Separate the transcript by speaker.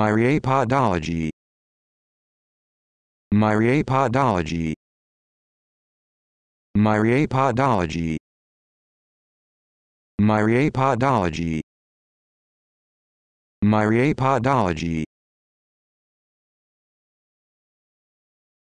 Speaker 1: Myriapodology Myriapodology Myriapodology Myriapodology Myriapodology